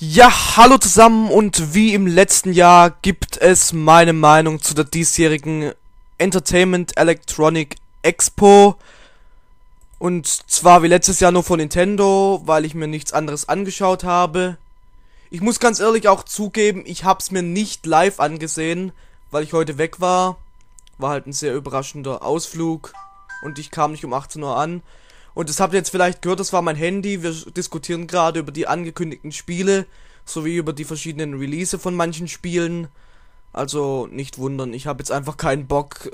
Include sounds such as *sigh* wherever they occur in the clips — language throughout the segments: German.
Ja, hallo zusammen und wie im letzten Jahr gibt es meine Meinung zu der diesjährigen Entertainment Electronic Expo. Und zwar wie letztes Jahr nur von Nintendo, weil ich mir nichts anderes angeschaut habe. Ich muss ganz ehrlich auch zugeben, ich habe es mir nicht live angesehen, weil ich heute weg war. War halt ein sehr überraschender Ausflug und ich kam nicht um 18 Uhr an. Und das habt ihr jetzt vielleicht gehört, das war mein Handy. Wir diskutieren gerade über die angekündigten Spiele sowie über die verschiedenen Release von manchen Spielen. Also nicht wundern, ich habe jetzt einfach keinen Bock,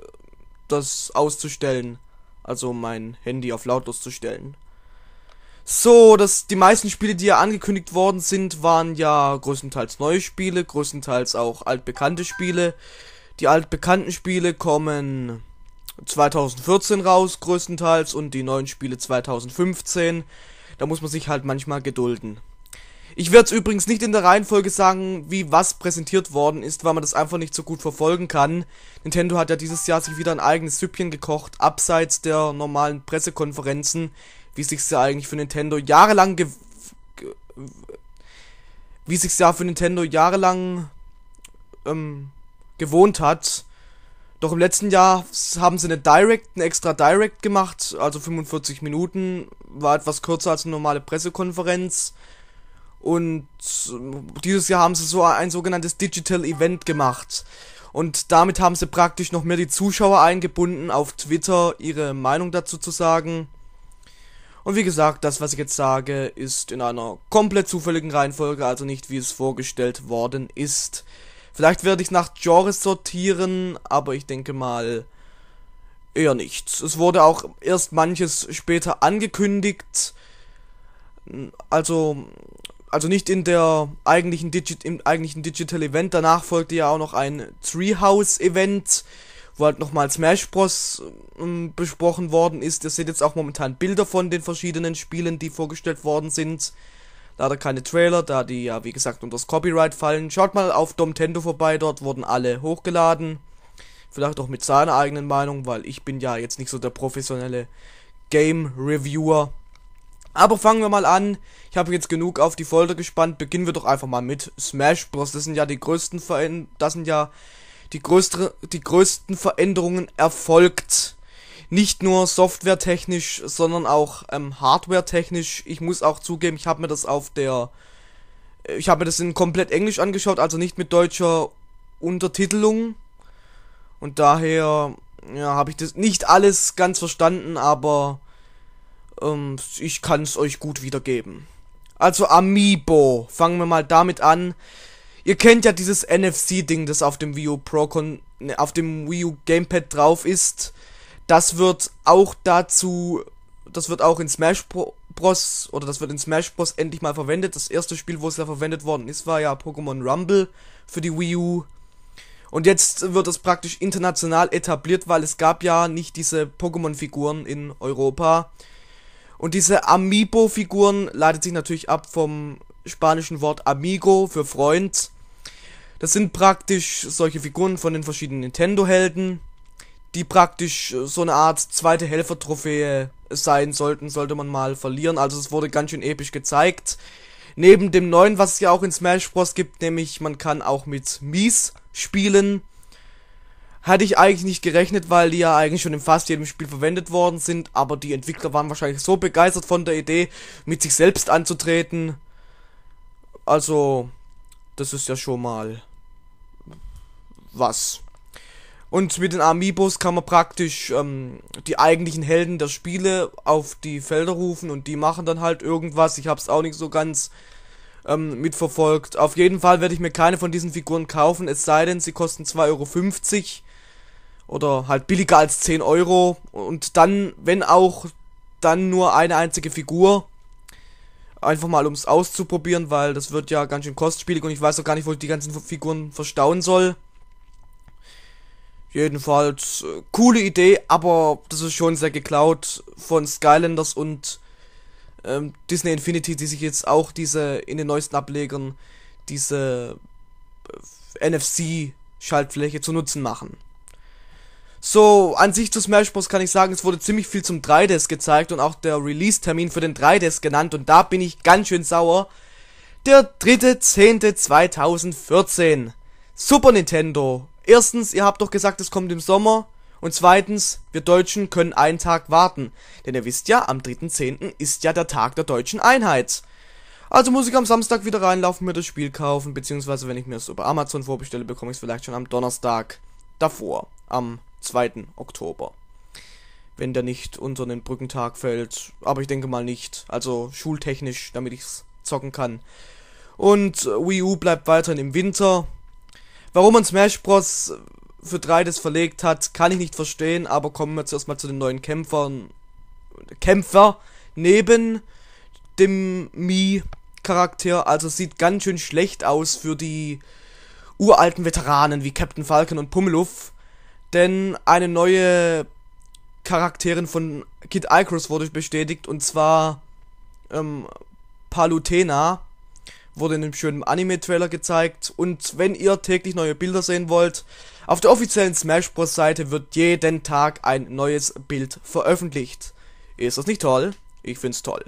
das auszustellen. Also mein Handy auf lautlos zu stellen. So, das, die meisten Spiele, die ja angekündigt worden sind, waren ja größtenteils neue Spiele, größtenteils auch altbekannte Spiele. Die altbekannten Spiele kommen 2014 raus, größtenteils, und die neuen Spiele 2015. Da muss man sich halt manchmal gedulden. Ich werde es übrigens nicht in der Reihenfolge sagen, wie was präsentiert worden ist, weil man das einfach nicht so gut verfolgen kann. Nintendo hat ja dieses Jahr sich wieder ein eigenes Süppchen gekocht, abseits der normalen Pressekonferenzen, wie sich ja eigentlich für Nintendo jahrelang ge ge wie sich's ja für Nintendo jahrelang ähm, gewohnt hat doch im letzten Jahr haben sie eine Direct, eine extra Direct gemacht, also 45 Minuten, war etwas kürzer als eine normale Pressekonferenz. Und äh, dieses Jahr haben sie so ein sogenanntes Digital Event gemacht. Und damit haben sie praktisch noch mehr die Zuschauer eingebunden, auf Twitter ihre Meinung dazu zu sagen. Und wie gesagt, das, was ich jetzt sage, ist in einer komplett zufälligen Reihenfolge, also nicht wie es vorgestellt worden ist. Vielleicht werde ich nach Genres sortieren, aber ich denke mal eher nicht. Es wurde auch erst manches später angekündigt. Also also nicht in der eigentlichen Digi im eigentlichen Digital Event. Danach folgte ja auch noch ein Treehouse Event, wo halt nochmal Smash Bros. Ähm, besprochen worden ist. Ihr seht jetzt auch momentan Bilder von den verschiedenen Spielen, die vorgestellt worden sind leider keine Trailer, da die ja wie gesagt unter das Copyright fallen. Schaut mal auf Domtendo vorbei, dort wurden alle hochgeladen. Vielleicht auch mit seiner eigenen Meinung, weil ich bin ja jetzt nicht so der professionelle Game Reviewer. Aber fangen wir mal an. Ich habe jetzt genug auf die Folter gespannt. Beginnen wir doch einfach mal mit Smash Bros. Das sind ja die größten Ver das sind ja die größten die größten Veränderungen erfolgt nicht nur softwaretechnisch, sondern auch ähm, hardwaretechnisch. Ich muss auch zugeben, ich habe mir das auf der. Äh, ich habe mir das in komplett Englisch angeschaut, also nicht mit deutscher Untertitelung. Und daher ja, habe ich das nicht alles ganz verstanden, aber ähm, ich kann es euch gut wiedergeben. Also Amiibo, fangen wir mal damit an. Ihr kennt ja dieses NFC-Ding, das auf dem Wii U Pro Con ne, auf dem Wii U Gamepad drauf ist. Das wird auch dazu, das wird auch in Smash Bros. oder das wird in Smash Bros. endlich mal verwendet. Das erste Spiel, wo es ja verwendet worden ist, war ja Pokémon Rumble für die Wii U. Und jetzt wird es praktisch international etabliert, weil es gab ja nicht diese Pokémon-Figuren in Europa. Und diese Amiibo-Figuren leitet sich natürlich ab vom spanischen Wort Amigo für Freund. Das sind praktisch solche Figuren von den verschiedenen Nintendo-Helden die praktisch äh, so eine Art zweite Helfer-Trophäe sein sollten, sollte man mal verlieren. Also es wurde ganz schön episch gezeigt. Neben dem neuen, was es ja auch in Smash Bros. gibt, nämlich man kann auch mit Mies spielen. Hatte ich eigentlich nicht gerechnet, weil die ja eigentlich schon in fast jedem Spiel verwendet worden sind, aber die Entwickler waren wahrscheinlich so begeistert von der Idee, mit sich selbst anzutreten. Also, das ist ja schon mal was. Und mit den Amiibos kann man praktisch ähm, die eigentlichen Helden der Spiele auf die Felder rufen und die machen dann halt irgendwas. Ich hab's auch nicht so ganz ähm, mitverfolgt. Auf jeden Fall werde ich mir keine von diesen Figuren kaufen, es sei denn, sie kosten 2,50 Euro oder halt billiger als 10 Euro und dann, wenn auch, dann nur eine einzige Figur. Einfach mal, um es auszuprobieren, weil das wird ja ganz schön kostspielig und ich weiß auch gar nicht, wo ich die ganzen Figuren verstauen soll. Jedenfalls, äh, coole Idee, aber das ist schon sehr geklaut von Skylanders und ähm, Disney Infinity, die sich jetzt auch diese in den neuesten Ablegern diese äh, NFC-Schaltfläche zu nutzen machen. So, an sich zu Smash Bros. kann ich sagen, es wurde ziemlich viel zum 3DS gezeigt und auch der Release-Termin für den 3DS genannt und da bin ich ganz schön sauer. Der 3.10.2014. Super Nintendo Erstens, ihr habt doch gesagt, es kommt im Sommer. Und zweitens, wir Deutschen können einen Tag warten. Denn ihr wisst ja, am 3.10. ist ja der Tag der deutschen Einheit. Also muss ich am Samstag wieder reinlaufen, mir das Spiel kaufen, beziehungsweise wenn ich mir es über Amazon vorbestelle, bekomme ich es vielleicht schon am Donnerstag davor, am 2. Oktober. Wenn der nicht unter den Brückentag fällt, aber ich denke mal nicht. Also schultechnisch, damit ich es zocken kann. Und äh, Wii U bleibt weiterhin im Winter, Warum man Smash Bros. für 3 das verlegt hat, kann ich nicht verstehen, aber kommen wir zuerst mal zu den neuen Kämpfern. Kämpfer neben dem Mii-Charakter. Also sieht ganz schön schlecht aus für die uralten Veteranen wie Captain Falcon und Pummeluff. Denn eine neue Charakterin von Kid Icarus wurde bestätigt und zwar ähm, Palutena wurde in einem schönen Anime-Trailer gezeigt. Und wenn ihr täglich neue Bilder sehen wollt, auf der offiziellen Smash Bros. Seite wird jeden Tag ein neues Bild veröffentlicht. Ist das nicht toll? Ich find's toll.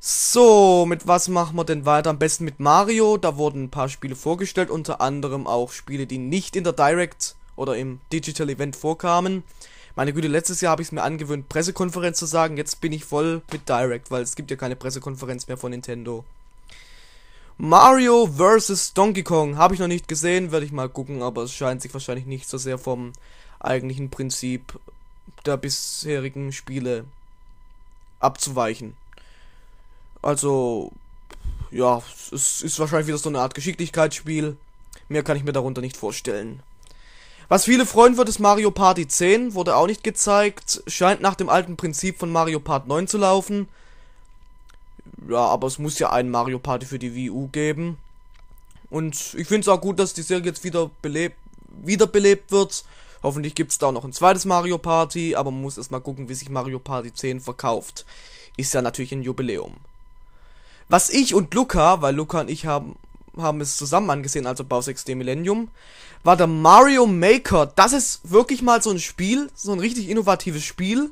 So, mit was machen wir denn weiter? Am besten mit Mario. Da wurden ein paar Spiele vorgestellt, unter anderem auch Spiele, die nicht in der Direct oder im Digital Event vorkamen. Meine Güte, letztes Jahr habe ich es mir angewöhnt, Pressekonferenz zu sagen. Jetzt bin ich voll mit Direct, weil es gibt ja keine Pressekonferenz mehr von Nintendo. Mario vs. Donkey Kong habe ich noch nicht gesehen, werde ich mal gucken, aber es scheint sich wahrscheinlich nicht so sehr vom eigentlichen Prinzip der bisherigen Spiele abzuweichen. Also, ja, es ist wahrscheinlich wieder so eine Art Geschicklichkeitsspiel. Mehr kann ich mir darunter nicht vorstellen. Was viele freuen wird, ist Mario Party 10, wurde auch nicht gezeigt, scheint nach dem alten Prinzip von Mario Part 9 zu laufen. Ja, aber es muss ja einen Mario Party für die Wii U geben. Und ich finde es auch gut, dass die Serie jetzt wieder wiederbelebt wird. Hoffentlich gibt es da auch noch ein zweites Mario Party, aber man muss erstmal gucken, wie sich Mario Party 10 verkauft. Ist ja natürlich ein Jubiläum. Was ich und Luca, weil Luca und ich haben, haben es zusammen angesehen, also Bau 6D Millennium, war der Mario Maker. Das ist wirklich mal so ein Spiel, so ein richtig innovatives Spiel,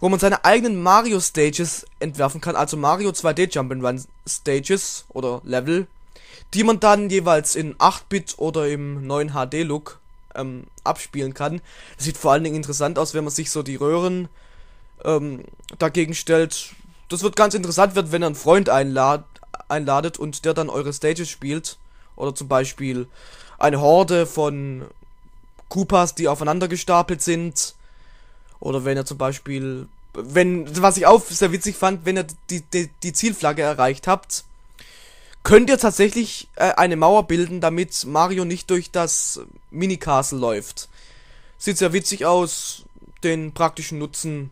wo man seine eigenen Mario Stages entwerfen kann, also Mario 2D Jump'n'Run Stages oder Level, die man dann jeweils in 8-Bit oder im neuen HD-Look ähm, abspielen kann. Das sieht vor allen Dingen interessant aus, wenn man sich so die Röhren ähm, dagegen stellt. Das wird ganz interessant, wird, wenn ihr einen Freund einlad einladet und der dann eure Stages spielt. Oder zum Beispiel eine Horde von Koopas, die aufeinander gestapelt sind oder wenn er zum Beispiel, wenn, was ich auch sehr witzig fand, wenn ihr die, die, die Zielflagge erreicht habt, könnt ihr tatsächlich äh, eine Mauer bilden, damit Mario nicht durch das Mini-Castle läuft. Sieht sehr witzig aus, den praktischen Nutzen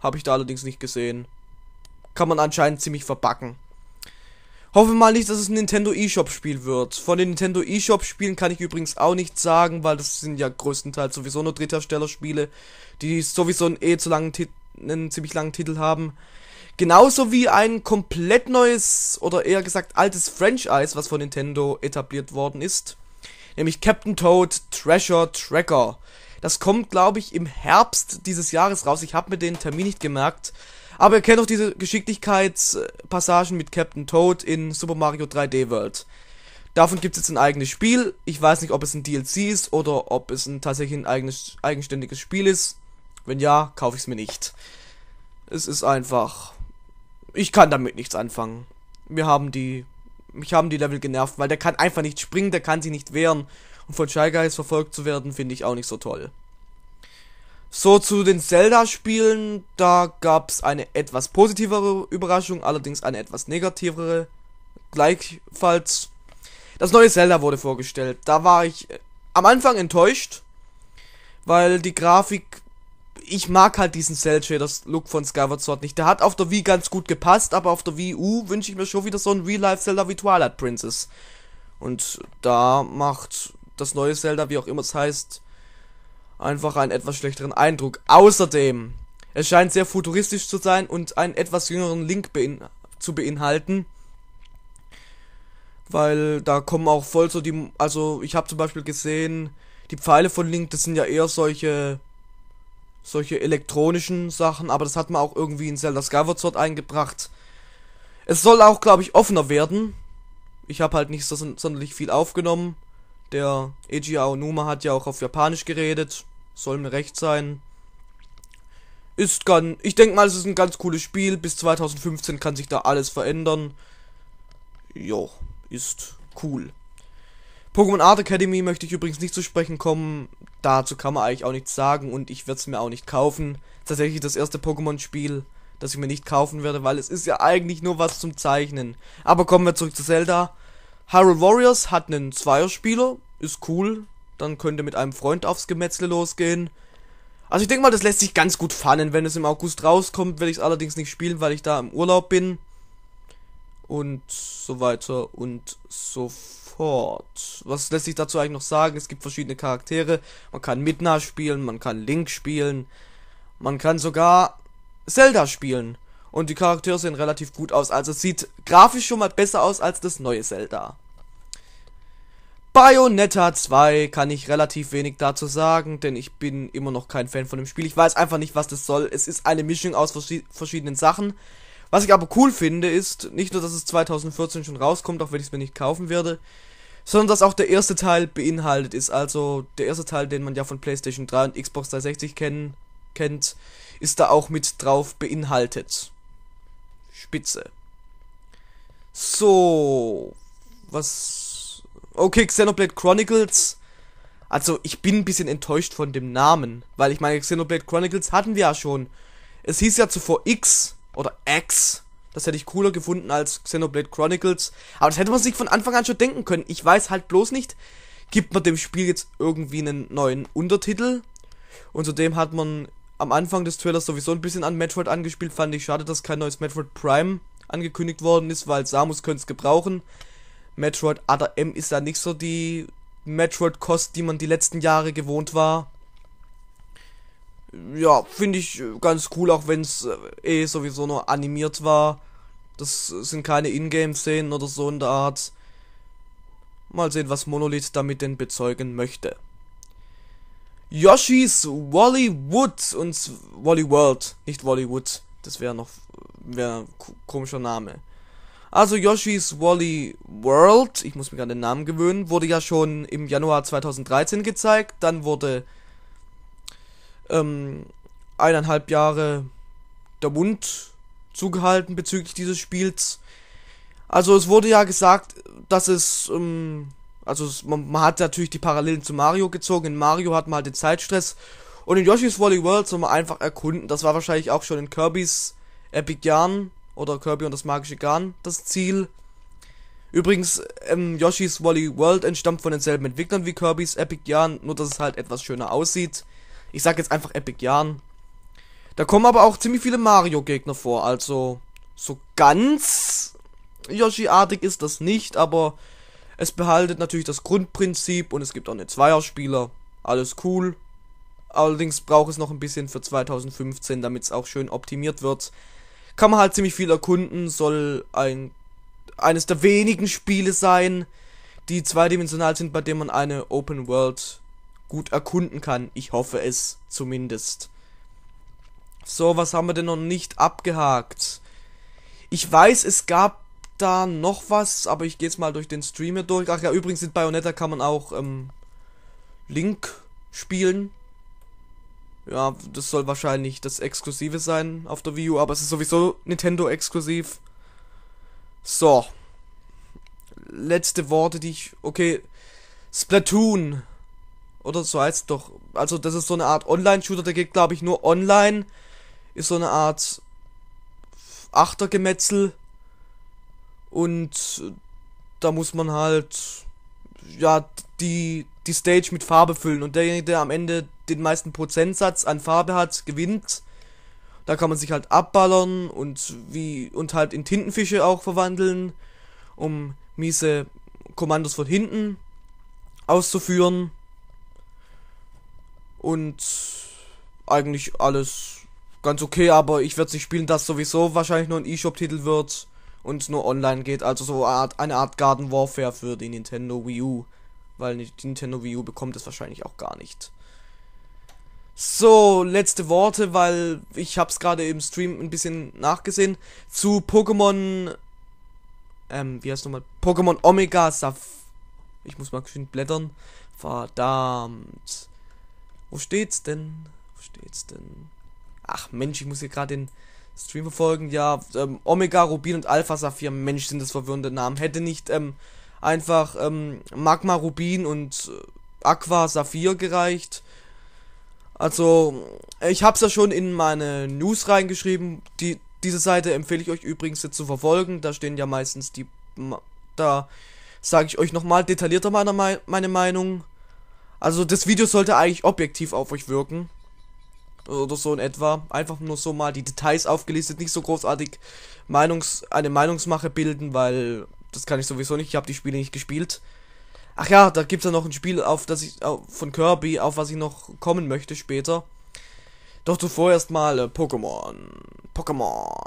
habe ich da allerdings nicht gesehen. Kann man anscheinend ziemlich verbacken. Hoffe mal nicht, dass es ein Nintendo eShop-Spiel wird. Von den Nintendo eShop-Spielen kann ich übrigens auch nichts sagen, weil das sind ja größtenteils sowieso nur dritthersteller die sowieso einen eh zu langen Titel, einen ziemlich langen Titel haben. Genauso wie ein komplett neues oder eher gesagt altes Franchise, was von Nintendo etabliert worden ist. Nämlich Captain Toad Treasure Tracker. Das kommt, glaube ich, im Herbst dieses Jahres raus. Ich habe mir den Termin nicht gemerkt. Aber ihr kennt auch diese Geschicklichkeitspassagen mit Captain Toad in Super Mario 3D World. Davon gibt es jetzt ein eigenes Spiel. Ich weiß nicht, ob es ein DLC ist oder ob es ein tatsächlich ein eigenes, eigenständiges Spiel ist. Wenn ja, kaufe ich es mir nicht. Es ist einfach. Ich kann damit nichts anfangen. Wir haben die. Mich haben die Level genervt, weil der kann einfach nicht springen, der kann sich nicht wehren. Und von Shy Guys verfolgt zu werden, finde ich auch nicht so toll. So, zu den Zelda-Spielen, da gab es eine etwas positivere Überraschung, allerdings eine etwas negativere. Gleichfalls, das neue Zelda wurde vorgestellt. Da war ich äh, am Anfang enttäuscht, weil die Grafik, ich mag halt diesen Cell-Shaders-Look von Skyward Sword nicht. Der hat auf der Wii ganz gut gepasst, aber auf der Wii U wünsche ich mir schon wieder so ein Real-Life-Zelda wie Twilight Princess. Und da macht das neue Zelda, wie auch immer es heißt, einfach einen etwas schlechteren Eindruck. Außerdem, es scheint sehr futuristisch zu sein und einen etwas jüngeren Link bein zu beinhalten. Weil da kommen auch voll so die. Also, ich habe zum Beispiel gesehen, die Pfeile von Link, das sind ja eher solche. Solche elektronischen Sachen, aber das hat man auch irgendwie in Zelda Skyward Sword eingebracht. Es soll auch, glaube ich, offener werden. Ich habe halt nicht so sonderlich viel aufgenommen. Der Eiji Aonuma hat ja auch auf Japanisch geredet soll mir recht sein. Ist ganz, ich denke mal, es ist ein ganz cooles Spiel. Bis 2015 kann sich da alles verändern. Jo, ist cool. Pokémon Art Academy möchte ich übrigens nicht zu sprechen kommen. Dazu kann man eigentlich auch nichts sagen und ich werde es mir auch nicht kaufen. Tatsächlich das erste Pokémon-Spiel, das ich mir nicht kaufen werde, weil es ist ja eigentlich nur was zum Zeichnen. Aber kommen wir zurück zu Zelda. Hyrule Warriors hat einen Zweierspieler, ist cool. Dann könnte mit einem Freund aufs Gemetzle losgehen. Also ich denke mal, das lässt sich ganz gut fahren. Wenn es im August rauskommt, werde ich es allerdings nicht spielen, weil ich da im Urlaub bin. Und so weiter und so fort. Was lässt sich dazu eigentlich noch sagen? Es gibt verschiedene Charaktere. Man kann Midna spielen, man kann Link spielen. Man kann sogar Zelda spielen. Und die Charaktere sehen relativ gut aus. Also es sieht grafisch schon mal besser aus als das neue Zelda. Bayonetta 2 kann ich relativ wenig dazu sagen, denn ich bin immer noch kein Fan von dem Spiel. Ich weiß einfach nicht, was das soll. Es ist eine Mischung aus verschi verschiedenen Sachen. Was ich aber cool finde, ist nicht nur, dass es 2014 schon rauskommt, auch wenn ich es mir nicht kaufen werde, sondern dass auch der erste Teil beinhaltet ist. Also der erste Teil, den man ja von PlayStation 3 und Xbox 360 kennen, kennt, ist da auch mit drauf beinhaltet. Spitze. So, was Okay, Xenoblade Chronicles. Also, ich bin ein bisschen enttäuscht von dem Namen, weil ich meine, Xenoblade Chronicles hatten wir ja schon. Es hieß ja zuvor X oder X. Das hätte ich cooler gefunden als Xenoblade Chronicles. Aber das hätte man sich von Anfang an schon denken können. Ich weiß halt bloß nicht, gibt man dem Spiel jetzt irgendwie einen neuen Untertitel? Und zudem hat man am Anfang des Trailers sowieso ein bisschen an Metroid angespielt. Fand ich schade, dass kein neues Metroid Prime angekündigt worden ist, weil Samus könnte es gebrauchen. Metroid Other M ist ja nicht so die Metroid-Kost, die man die letzten Jahre gewohnt war. Ja, finde ich ganz cool, auch wenn es äh, eh sowieso nur animiert war. Das sind keine Ingame-Szenen oder so in der Art. Mal sehen, was Monolith damit denn bezeugen möchte. Yoshis Wally Wood und Wally World, nicht Wally Wood. Das wäre noch wär ein komischer Name. Also Yoshi's Wally World, ich muss mir gerade den Namen gewöhnen, wurde ja schon im Januar 2013 gezeigt. Dann wurde ähm, eineinhalb Jahre der Mund zugehalten bezüglich dieses Spiels. Also es wurde ja gesagt, dass es, ähm, also es, man, man, hat natürlich die Parallelen zu Mario gezogen. In Mario hat man halt den Zeitstress und in Yoshi's Wally World soll man einfach erkunden. Das war wahrscheinlich auch schon in Kirby's Epic Jahren oder Kirby und das magische Garn das Ziel. Übrigens, ähm, Yoshi's Wally World entstammt von denselben Entwicklern wie Kirby's Epic Yarn, nur dass es halt etwas schöner aussieht. Ich sag jetzt einfach Epic Yarn. Da kommen aber auch ziemlich viele Mario-Gegner vor, also so ganz Yoshi-artig ist das nicht, aber es behaltet natürlich das Grundprinzip und es gibt auch eine Zweierspieler. Alles cool. Allerdings braucht es noch ein bisschen für 2015, damit es auch schön optimiert wird kann man halt ziemlich viel erkunden, soll ein eines der wenigen Spiele sein, die zweidimensional sind, bei dem man eine Open World gut erkunden kann. Ich hoffe es zumindest. So, was haben wir denn noch nicht abgehakt? Ich weiß, es gab da noch was, aber ich gehe jetzt mal durch den Streamer durch. Ach ja, übrigens in Bayonetta kann man auch ähm, Link spielen. Ja, das soll wahrscheinlich das Exklusive sein auf der Wii U, aber es ist sowieso Nintendo-exklusiv. So. Letzte Worte, die ich. Okay. Splatoon. Oder so heißt es doch. Also, das ist so eine Art Online-Shooter, der geht, glaube ich, nur online. Ist so eine Art Achtergemetzel. Und äh, da muss man halt. Ja, die, die Stage mit Farbe füllen. Und derjenige, der am Ende den meisten Prozentsatz an Farbe hat, gewinnt. Da kann man sich halt abballern und wie und halt in Tintenfische auch verwandeln, um miese Kommandos von hinten auszuführen. Und eigentlich alles ganz okay, aber ich werde es nicht spielen, dass sowieso wahrscheinlich nur ein E-Shop-Titel wird und nur online geht. Also so eine Art, eine Art Garden Warfare für die Nintendo Wii U. Weil die Nintendo Wii U bekommt es wahrscheinlich auch gar nicht. So, letzte Worte, weil ich hab's gerade im Stream ein bisschen nachgesehen. Zu Pokémon. Ähm, wie heißt nochmal? Pokémon Omega Saf. Ich muss mal schön blättern. Verdammt. Wo steht's denn? Wo steht's denn? Ach Mensch, ich muss hier gerade den Stream verfolgen. Ja, ähm, Omega, Rubin und Alpha Saphir. Mensch, sind das verwirrende Namen. Hätte nicht ähm, einfach ähm, Magma, Rubin und äh, Aqua Saphir gereicht also, ich habe es ja schon in meine News reingeschrieben. Die, diese Seite empfehle ich euch übrigens jetzt zu verfolgen. Da stehen ja meistens die... Da sage ich euch nochmal detaillierter meine, meine Meinung. Also das Video sollte eigentlich objektiv auf euch wirken. Oder so in etwa. Einfach nur so mal die Details aufgelistet. Nicht so großartig Meinungs eine Meinungsmache bilden, weil das kann ich sowieso nicht. Ich habe die Spiele nicht gespielt. Ach ja, da gibt es ja noch ein Spiel, auf das ich von Kirby, auf was ich noch kommen möchte später. Doch zuvor erstmal äh, Pokémon. Pokémon.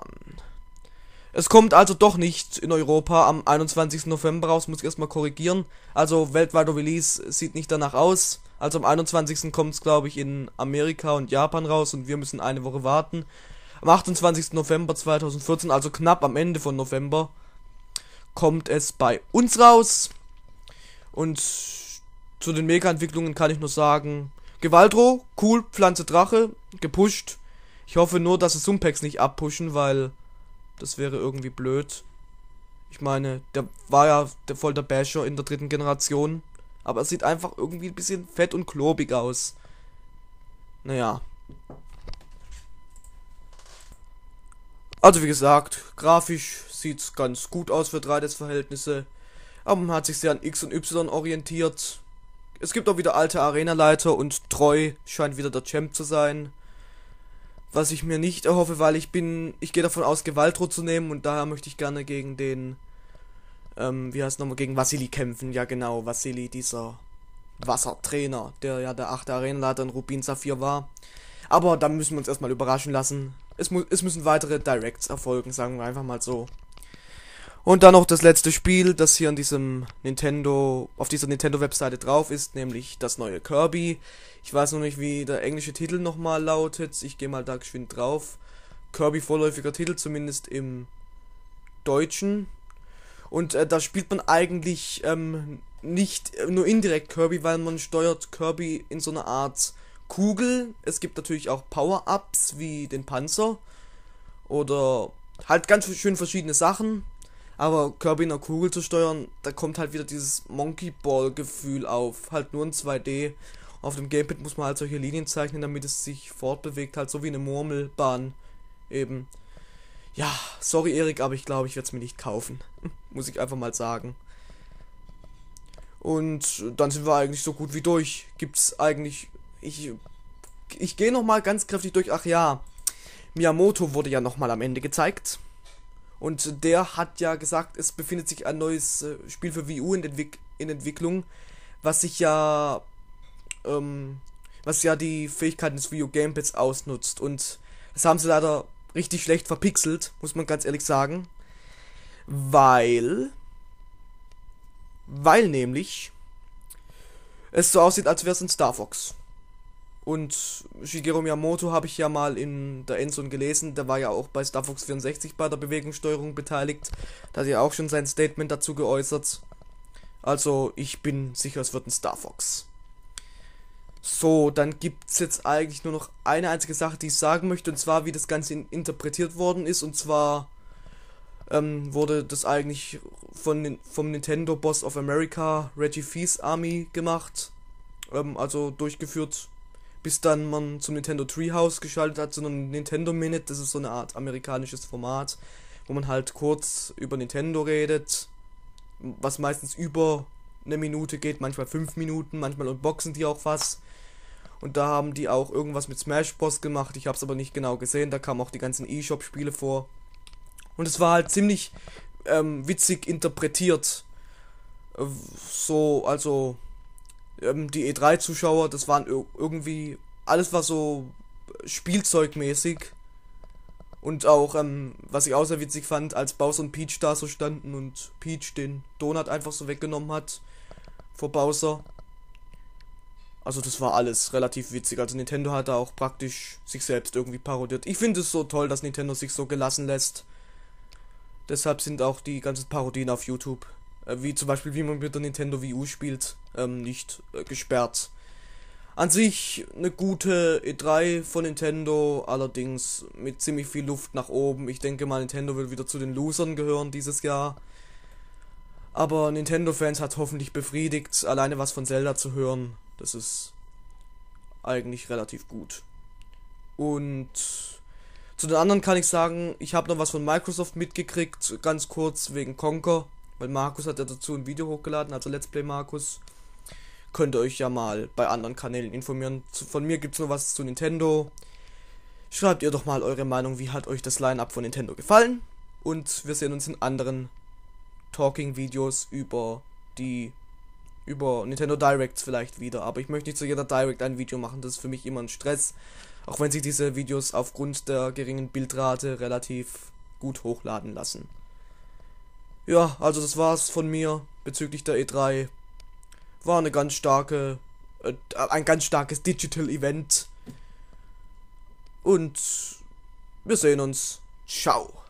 Es kommt also doch nicht in Europa am 21. November raus, muss ich erstmal korrigieren. Also weltweiter Release sieht nicht danach aus. Also am 21. kommt es, glaube ich, in Amerika und Japan raus und wir müssen eine Woche warten. Am 28. November 2014, also knapp am Ende von November, kommt es bei uns raus. Und zu den Mega-Entwicklungen kann ich nur sagen, Gewaldro, cool, Pflanze Drache, gepusht. Ich hoffe nur, dass es Sumpex nicht abpushen, weil das wäre irgendwie blöd. Ich meine, der war ja der, voll der Basher in der dritten Generation. Aber es sieht einfach irgendwie ein bisschen fett und klobig aus. Naja. Also wie gesagt, grafisch sieht's ganz gut aus für 3DS-Verhältnisse aber man hat sich sehr an X und Y orientiert. Es gibt auch wieder alte Arenaleiter und Treu scheint wieder der Champ zu sein. Was ich mir nicht erhoffe, weil ich bin, ich gehe davon aus, Gewaltro zu nehmen und daher möchte ich gerne gegen den, ähm, wie heißt nochmal, gegen Vasili kämpfen. Ja genau, Vasili, dieser Wassertrainer, der ja der achte Arenaleiter in Rubin Saphir war. Aber da müssen wir uns erstmal überraschen lassen. Es, mu es müssen weitere Directs erfolgen, sagen wir einfach mal so. Und dann noch das letzte Spiel, das hier an diesem Nintendo, auf dieser Nintendo-Webseite drauf ist, nämlich das neue Kirby. Ich weiß noch nicht, wie der englische Titel nochmal lautet. Ich gehe mal da geschwind drauf. Kirby vorläufiger Titel, zumindest im Deutschen. Und äh, da spielt man eigentlich ähm, nicht äh, nur indirekt Kirby, weil man steuert Kirby in so einer Art Kugel. Es gibt natürlich auch Power-Ups wie den Panzer. Oder halt ganz schön verschiedene Sachen. Aber Kirby in der Kugel zu steuern, da kommt halt wieder dieses Monkey Ball Gefühl auf. Halt nur in 2D. Auf dem Gamepad muss man halt solche Linien zeichnen, damit es sich fortbewegt, halt so wie eine Murmelbahn. Eben. Ja, sorry Erik, aber ich glaube, ich werde es mir nicht kaufen. *laughs* muss ich einfach mal sagen. Und dann sind wir eigentlich so gut wie durch. Gibt's eigentlich. Ich. Ich gehe nochmal ganz kräftig durch. Ach ja. Miyamoto wurde ja nochmal am Ende gezeigt. Und der hat ja gesagt, es befindet sich ein neues äh, Spiel für Wii U in, Entwick in Entwicklung, was sich ja, ähm, was ja die Fähigkeiten des Wii U Gamepads ausnutzt. Und das haben sie leider richtig schlecht verpixelt, muss man ganz ehrlich sagen. Weil, weil nämlich es so aussieht, als wäre es ein Star Fox. Und Shigeru Miyamoto habe ich ja mal in der Endzone gelesen. Der war ja auch bei Star Fox 64 bei der Bewegungssteuerung beteiligt. Da hat ja auch schon sein Statement dazu geäußert. Also, ich bin sicher, es wird ein Star Fox. So, dann gibt es jetzt eigentlich nur noch eine einzige Sache, die ich sagen möchte. Und zwar, wie das Ganze interpretiert worden ist. Und zwar ähm, wurde das eigentlich von, vom Nintendo Boss of America, Reggie Fee's Army, gemacht. Ähm, also durchgeführt bis dann man zum Nintendo Treehouse geschaltet hat, sondern Nintendo Minute, das ist so eine Art amerikanisches Format, wo man halt kurz über Nintendo redet, was meistens über eine Minute geht, manchmal fünf Minuten, manchmal unboxen die auch was. Und da haben die auch irgendwas mit Smash Bros gemacht, ich habe es aber nicht genau gesehen, da kamen auch die ganzen E-Shop-Spiele vor. Und es war halt ziemlich ähm, witzig interpretiert. Äh, so, also ähm, die E3-Zuschauer, das waren irgendwie alles, war so spielzeugmäßig und auch, ähm, was ich auch witzig fand, als Bowser und Peach da so standen und Peach den Donut einfach so weggenommen hat vor Bowser. Also das war alles relativ witzig. Also Nintendo hat da auch praktisch sich selbst irgendwie parodiert. Ich finde es so toll, dass Nintendo sich so gelassen lässt. Deshalb sind auch die ganzen Parodien auf YouTube äh, wie zum Beispiel wie man mit der Nintendo Wii U spielt, ähm, nicht äh, gesperrt. An sich eine gute E3 von Nintendo, allerdings mit ziemlich viel Luft nach oben. Ich denke mal, Nintendo wird wieder zu den Losern gehören dieses Jahr. Aber Nintendo-Fans hat hoffentlich befriedigt, alleine was von Zelda zu hören. Das ist eigentlich relativ gut. Und zu den anderen kann ich sagen, ich habe noch was von Microsoft mitgekriegt, ganz kurz wegen Conquer. Weil Markus hat ja dazu ein Video hochgeladen, also Let's Play Markus. Könnt ihr euch ja mal bei anderen Kanälen informieren. Von mir gibt es nur was zu Nintendo. Schreibt ihr doch mal eure Meinung, wie hat euch das Line-Up von Nintendo gefallen? Und wir sehen uns in anderen Talking-Videos über die über Nintendo Directs vielleicht wieder. Aber ich möchte nicht zu jeder Direct ein Video machen, das ist für mich immer ein Stress. Auch wenn sich diese Videos aufgrund der geringen Bildrate relativ gut hochladen lassen. Ja, also das war's von mir bezüglich der E3. War eine ganz starke, äh, ein ganz starkes Digital Event. Und wir sehen uns. Ciao.